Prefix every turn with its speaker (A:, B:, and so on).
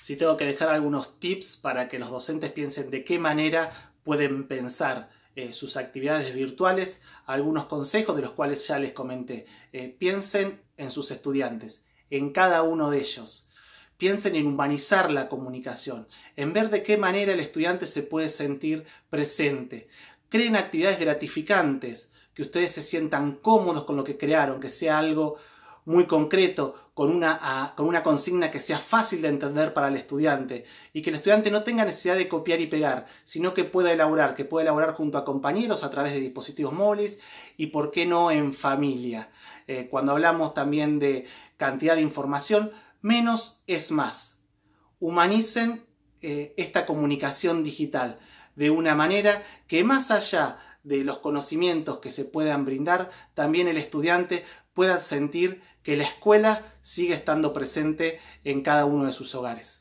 A: Si tengo que dejar algunos tips para que los docentes piensen de qué manera pueden pensar eh, sus actividades virtuales, algunos consejos de los cuales ya les comenté. Eh, piensen en sus estudiantes, en cada uno de ellos. Piensen en humanizar la comunicación, en ver de qué manera el estudiante se puede sentir presente. Creen actividades gratificantes, que ustedes se sientan cómodos con lo que crearon, que sea algo muy concreto, con una, ah, con una consigna que sea fácil de entender para el estudiante y que el estudiante no tenga necesidad de copiar y pegar, sino que pueda elaborar, que pueda elaborar junto a compañeros a través de dispositivos móviles y, por qué no, en familia. Eh, cuando hablamos también de cantidad de información, menos es más. Humanicen eh, esta comunicación digital de una manera que más allá de los conocimientos que se puedan brindar, también el estudiante puedan sentir que la escuela sigue estando presente en cada uno de sus hogares.